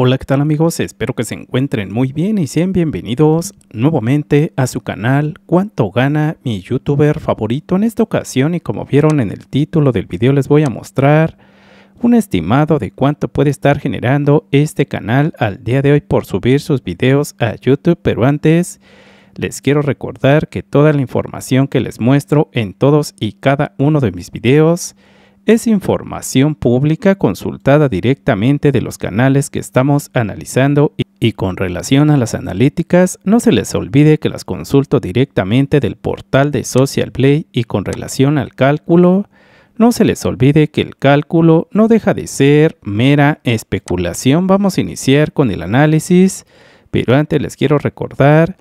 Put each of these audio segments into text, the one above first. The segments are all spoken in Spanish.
Hola, ¿qué tal amigos? Espero que se encuentren muy bien y sean bienvenidos nuevamente a su canal Cuánto gana mi youtuber favorito en esta ocasión y como vieron en el título del video les voy a mostrar un estimado de cuánto puede estar generando este canal al día de hoy por subir sus videos a YouTube, pero antes les quiero recordar que toda la información que les muestro en todos y cada uno de mis videos es información pública consultada directamente de los canales que estamos analizando y, con relación a las analíticas, no se les olvide que las consulto directamente del portal de Social Play y con relación al cálculo, no se les olvide que el cálculo no deja de ser mera especulación. Vamos a iniciar con el análisis, pero antes les quiero recordar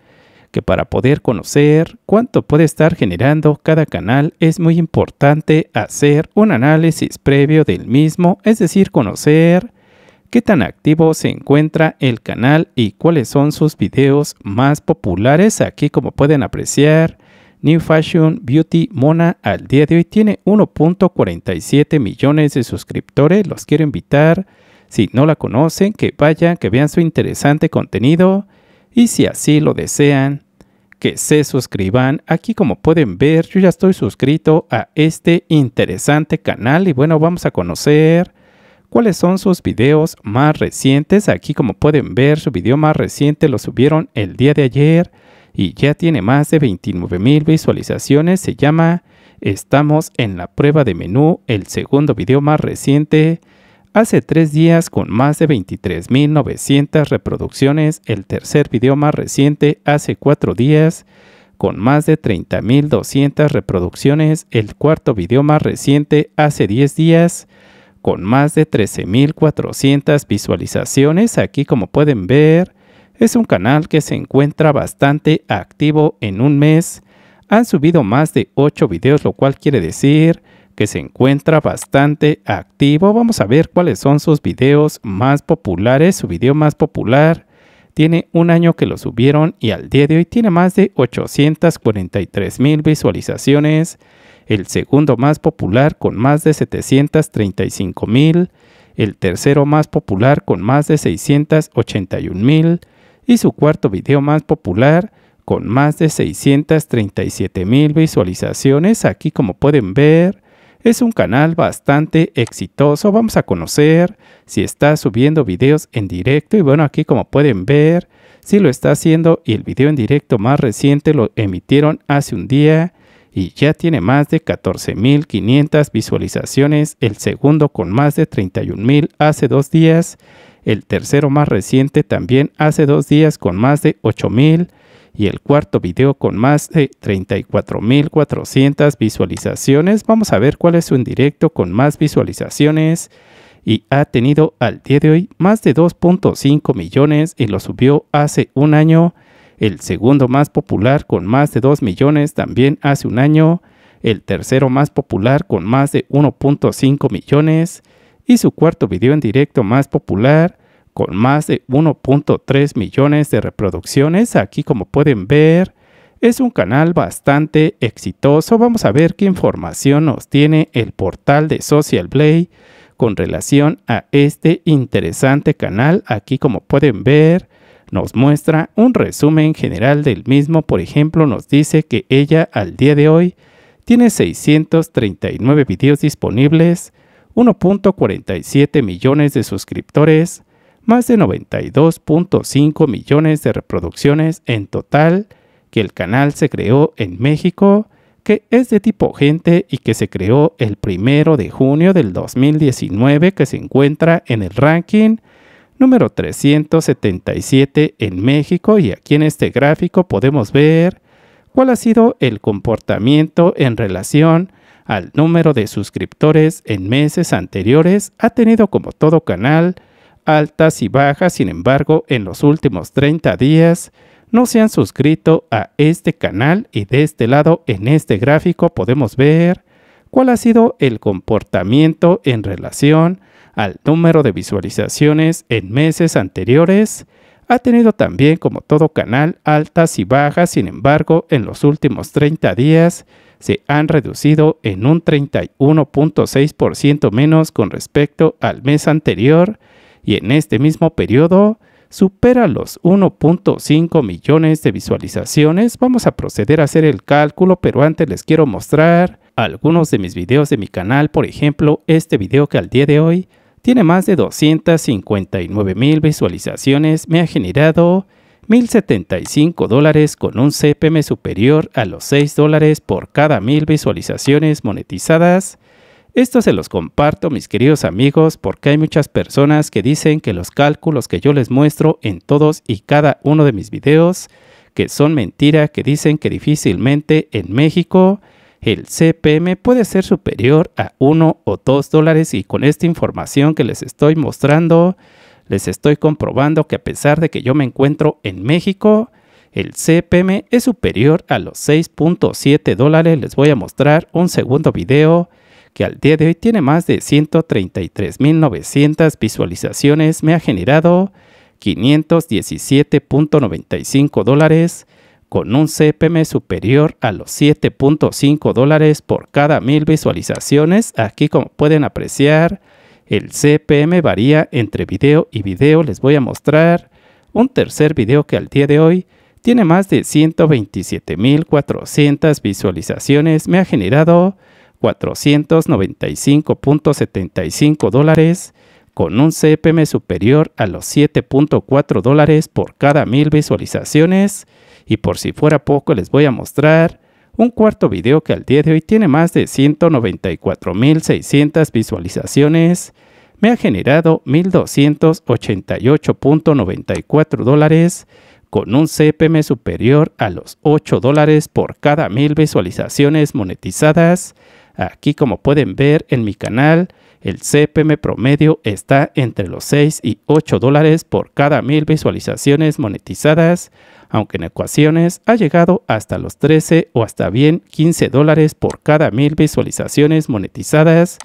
que para poder conocer cuánto puede estar generando cada canal es muy importante hacer un análisis previo del mismo, es decir, conocer qué tan activo se encuentra el canal y cuáles son sus videos más populares. Aquí como pueden apreciar, New Fashion Beauty Mona al día de hoy tiene 1.47 millones de suscriptores. Los quiero invitar, si no la conocen, que vayan, que vean su interesante contenido. Y si así lo desean, que se suscriban. Aquí como pueden ver, yo ya estoy suscrito a este interesante canal y bueno, vamos a conocer cuáles son sus videos más recientes. Aquí como pueden ver, su video más reciente lo subieron el día de ayer y ya tiene más de 29 mil visualizaciones. Se llama Estamos en la prueba de menú, el segundo video más reciente Hace tres días, con más de 23.900 reproducciones, el tercer video más reciente hace cuatro días, con más de 30.200 reproducciones, el cuarto video más reciente hace 10 días, con más de 13.400 visualizaciones. Aquí como pueden ver, es un canal que se encuentra bastante activo en un mes. Han subido más de 8 videos, lo cual quiere decir que se encuentra bastante activo. Vamos a ver cuáles son sus videos más populares. Su video más popular tiene un año que lo subieron y al día de hoy tiene más de 843 mil visualizaciones. El segundo más popular con más de 735 mil. El tercero más popular con más de 681 mil. Y su cuarto video más popular con más de 637 mil visualizaciones. Aquí como pueden ver es un canal bastante exitoso. Vamos a conocer si está subiendo videos en directo. Y bueno, aquí como pueden ver, si lo está haciendo y el video en directo más reciente lo emitieron hace un día y ya tiene más de 14.500 visualizaciones, el segundo con más de 31.000 hace dos días, el tercero más reciente también hace dos días con más de 8.000 y el cuarto video con más de 34.400 visualizaciones. Vamos a ver cuál es su en directo con más visualizaciones. Y ha tenido al día de hoy más de 2.5 millones y lo subió hace un año. El segundo más popular con más de 2 millones también hace un año. El tercero más popular con más de 1.5 millones. Y su cuarto video en directo más popular con más de 1.3 millones de reproducciones. Aquí como pueden ver es un canal bastante exitoso. Vamos a ver qué información nos tiene el portal de Social Blade con relación a este interesante canal. Aquí como pueden ver nos muestra un resumen general del mismo. Por ejemplo nos dice que ella al día de hoy tiene 639 videos disponibles, 1.47 millones de suscriptores, más de 92.5 millones de reproducciones en total, que el canal se creó en México, que es de tipo gente y que se creó el primero de junio del 2019 que se encuentra en el ranking número 377 en México y aquí en este gráfico podemos ver cuál ha sido el comportamiento en relación al número de suscriptores en meses anteriores. Ha tenido como todo canal altas y bajas, sin embargo, en los últimos 30 días no se han suscrito a este canal y de este lado en este gráfico podemos ver cuál ha sido el comportamiento en relación al número de visualizaciones en meses anteriores. Ha tenido también, como todo canal, altas y bajas, sin embargo, en los últimos 30 días se han reducido en un 31.6% menos con respecto al mes anterior y en este mismo periodo supera los 1.5 millones de visualizaciones. Vamos a proceder a hacer el cálculo, pero antes les quiero mostrar algunos de mis videos de mi canal, por ejemplo, este video que al día de hoy tiene más de 259 mil visualizaciones, me ha generado 1.075 dólares con un CPM superior a los 6 dólares por cada mil visualizaciones monetizadas esto se los comparto mis queridos amigos porque hay muchas personas que dicen que los cálculos que yo les muestro en todos y cada uno de mis videos que son mentira, que dicen que difícilmente en México el CPM puede ser superior a 1 o 2 dólares y con esta información que les estoy mostrando, les estoy comprobando que a pesar de que yo me encuentro en México, el CPM es superior a los 6.7 dólares. Les voy a mostrar un segundo video que al día de hoy tiene más de 133.900 visualizaciones, me ha generado 517.95 dólares con un CPM superior a los 7.5 dólares por cada mil visualizaciones. Aquí como pueden apreciar, el CPM varía entre video y video. Les voy a mostrar un tercer video que al día de hoy tiene más de 127.400 visualizaciones. Me ha generado 495.75 dólares con un CPM superior a los 7.4 dólares por cada mil visualizaciones. Y por si fuera poco les voy a mostrar un cuarto video que al día de hoy tiene más de 194.600 visualizaciones. Me ha generado 1.288.94 dólares con un CPM superior a los 8 dólares por cada mil visualizaciones monetizadas Aquí como pueden ver en mi canal, el CPM promedio está entre los 6 y 8 dólares por cada mil visualizaciones monetizadas, aunque en ecuaciones ha llegado hasta los 13 o hasta bien 15 dólares por cada mil visualizaciones monetizadas,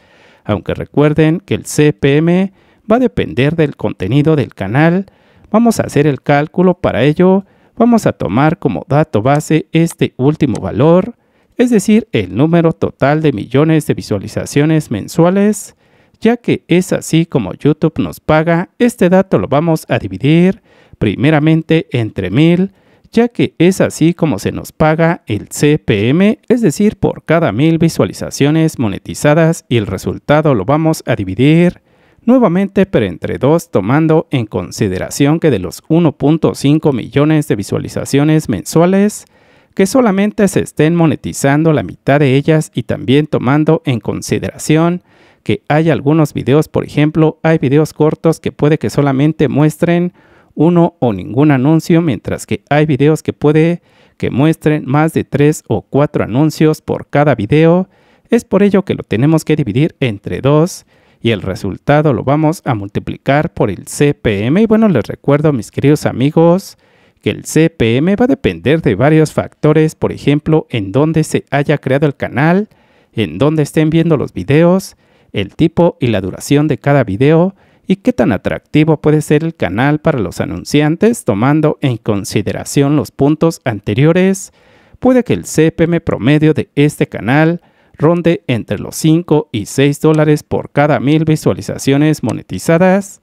aunque recuerden que el CPM va a depender del contenido del canal, vamos a hacer el cálculo para ello, vamos a tomar como dato base este último valor, es decir, el número total de millones de visualizaciones mensuales, ya que es así como YouTube nos paga, este dato lo vamos a dividir primeramente entre mil, ya que es así como se nos paga el CPM, es decir, por cada mil visualizaciones monetizadas y el resultado lo vamos a dividir nuevamente pero entre dos tomando en consideración que de los 1.5 millones de visualizaciones mensuales, que solamente se estén monetizando la mitad de ellas y también tomando en consideración que hay algunos videos, por ejemplo, hay videos cortos que puede que solamente muestren uno o ningún anuncio, mientras que hay videos que puede que muestren más de tres o cuatro anuncios por cada video. Es por ello que lo tenemos que dividir entre dos y el resultado lo vamos a multiplicar por el CPM. Y bueno, les recuerdo, mis queridos amigos, que el CPM va a depender de varios factores, por ejemplo, en dónde se haya creado el canal, en dónde estén viendo los videos, el tipo y la duración de cada video y qué tan atractivo puede ser el canal para los anunciantes tomando en consideración los puntos anteriores, puede que el CPM promedio de este canal ronde entre los 5 y 6 dólares por cada mil visualizaciones monetizadas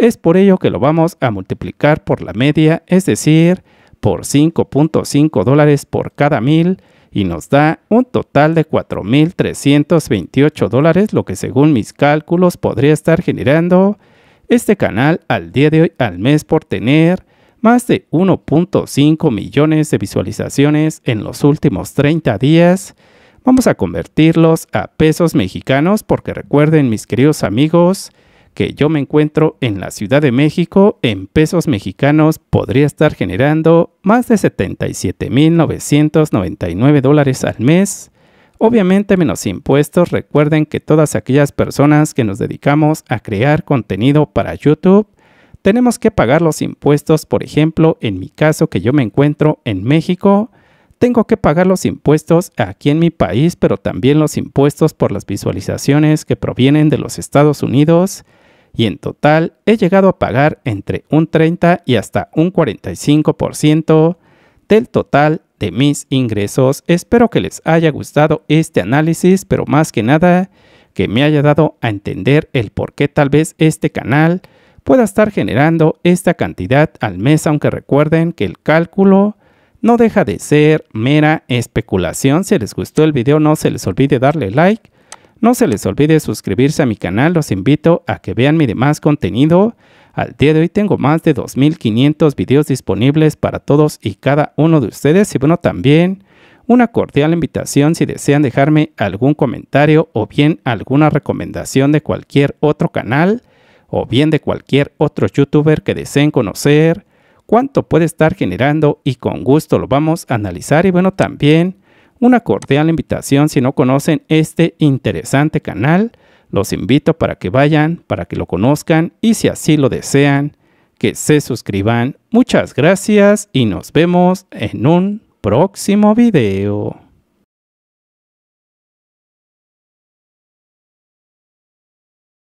es por ello que lo vamos a multiplicar por la media, es decir, por 5.5 dólares por cada mil y nos da un total de 4.328 dólares, lo que según mis cálculos podría estar generando este canal al día de hoy al mes por tener más de 1.5 millones de visualizaciones en los últimos 30 días. Vamos a convertirlos a pesos mexicanos porque recuerden mis queridos amigos, que yo me encuentro en la Ciudad de México en pesos mexicanos podría estar generando más de 77.999 dólares al mes. Obviamente menos impuestos, recuerden que todas aquellas personas que nos dedicamos a crear contenido para YouTube, tenemos que pagar los impuestos, por ejemplo, en mi caso que yo me encuentro en México, tengo que pagar los impuestos aquí en mi país, pero también los impuestos por las visualizaciones que provienen de los Estados Unidos y en total he llegado a pagar entre un 30 y hasta un 45% del total de mis ingresos. Espero que les haya gustado este análisis, pero más que nada que me haya dado a entender el por qué tal vez este canal pueda estar generando esta cantidad al mes, aunque recuerden que el cálculo no deja de ser mera especulación. Si les gustó el video no se les olvide darle like no se les olvide suscribirse a mi canal, los invito a que vean mi demás contenido. Al día de hoy tengo más de 2.500 videos disponibles para todos y cada uno de ustedes y bueno también una cordial invitación si desean dejarme algún comentario o bien alguna recomendación de cualquier otro canal o bien de cualquier otro youtuber que deseen conocer, cuánto puede estar generando y con gusto lo vamos a analizar y bueno también una cordial invitación si no conocen este interesante canal. Los invito para que vayan, para que lo conozcan y si así lo desean, que se suscriban. Muchas gracias y nos vemos en un próximo video.